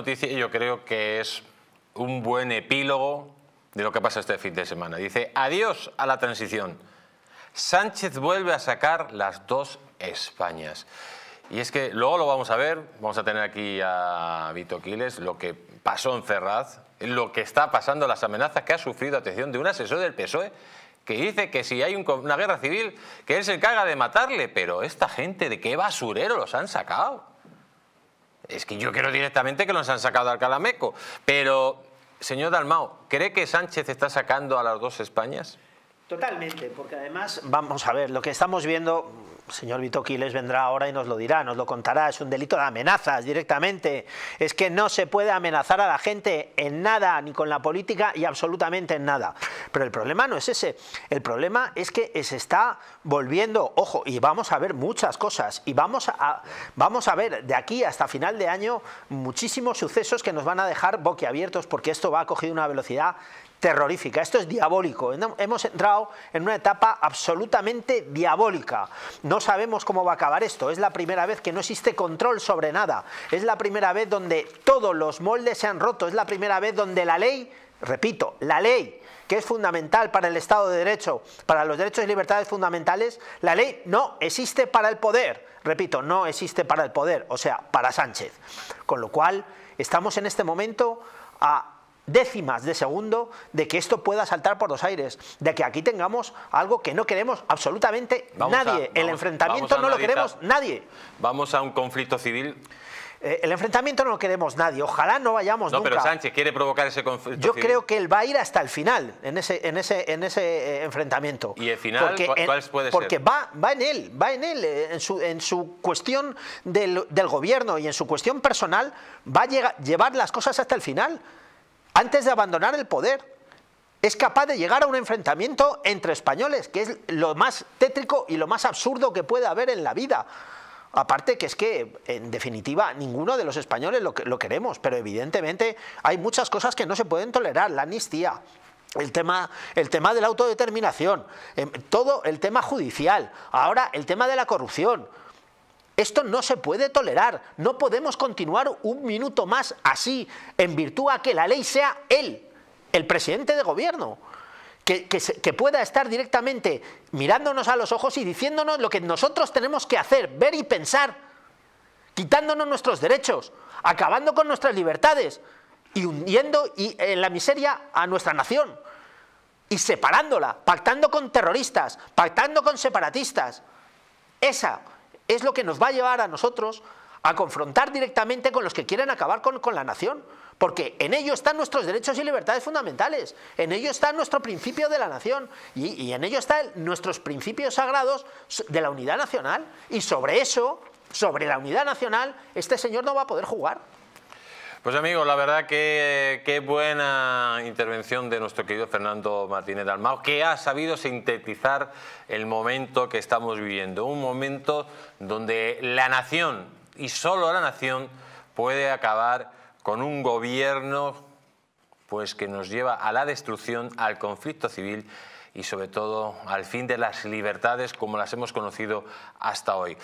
noticia yo creo que es un buen epílogo de lo que pasa este fin de semana. Dice, adiós a la transición. Sánchez vuelve a sacar las dos Españas. Y es que luego lo vamos a ver, vamos a tener aquí a Vito Quiles, lo que pasó en Ferraz, lo que está pasando, las amenazas que ha sufrido, atención, de un asesor del PSOE que dice que si hay una guerra civil, que él se encarga de matarle, pero esta gente de qué basurero los han sacado. Es que yo quiero directamente que nos han sacado al Calameco. Pero, señor Dalmao, ¿cree que Sánchez está sacando a las dos Españas? Totalmente, porque además... Vamos a ver, lo que estamos viendo, señor Vito vendrá ahora y nos lo dirá, nos lo contará, es un delito de amenazas directamente. Es que no se puede amenazar a la gente en nada, ni con la política y absolutamente en nada. Pero el problema no es ese, el problema es que se está volviendo, ojo, y vamos a ver muchas cosas, y vamos a, vamos a ver de aquí hasta final de año muchísimos sucesos que nos van a dejar boquiabiertos, porque esto va a coger una velocidad terrorífica, esto es diabólico, hemos entrado en una etapa absolutamente diabólica, no sabemos cómo va a acabar esto, es la primera vez que no existe control sobre nada, es la primera vez donde todos los moldes se han roto, es la primera vez donde la ley, repito, la ley que es fundamental para el Estado de Derecho, para los derechos y libertades fundamentales, la ley no existe para el poder. Repito, no existe para el poder, o sea, para Sánchez. Con lo cual, estamos en este momento a décimas de segundo de que esto pueda saltar por los aires, de que aquí tengamos algo que no queremos absolutamente nadie. el enfrentamiento no lo queremos nadie. Vamos a un conflicto civil eh, el enfrentamiento no lo queremos nadie, ojalá no vayamos no, nunca. pero Sánchez quiere provocar ese conflicto. Yo creo que él va a ir hasta el final en ese, en ese, en ese eh, enfrentamiento. ¿Y el final porque cuál, puede ser? Porque va, va en él, va en él, eh, en su, en su cuestión del, gobierno y en su cuestión personal, va a llevar las cosas hasta el final antes de abandonar el poder, es capaz de llegar a un enfrentamiento entre españoles, que es lo más tétrico y lo más absurdo que puede haber en la vida. Aparte que es que, en definitiva, ninguno de los españoles lo, queremos, pero evidentemente hay muchas cosas que no se pueden tolerar, la amnistía, el tema, el tema de la autodeterminación, em, todo el tema judicial, ahora el tema de la corrupción. Esto no se puede tolerar, no podemos continuar un minuto más así, en virtud a que la ley sea él, el presidente de gobierno. Que, pueda estar directamente mirándonos a los ojos y diciéndonos lo que nosotros tenemos que hacer, ver y pensar, quitándonos nuestros derechos, acabando con nuestras libertades y hundiendo y, en eh, la miseria a nuestra nación y separándola, pactando con terroristas, pactando con separatistas. Esa es lo que nos va a llevar a nosotros a confrontar directamente con los que quieren acabar con, la nación, porque en ello están nuestros derechos y libertades fundamentales, en ello está nuestro principio de la nación y, y en ello están nuestros principios sagrados de la unidad nacional y sobre eso, sobre la unidad nacional, este señor no va a poder jugar. Pues amigos, la verdad que qué buena intervención de nuestro querido Fernando Martínez Dalmao, que ha sabido sintetizar el momento que estamos viviendo, un momento donde la nación, y solo la nación, puede acabar con un gobierno pues, que nos lleva a la destrucción, al conflicto civil y sobre todo al fin de las libertades como las hemos conocido hasta hoy.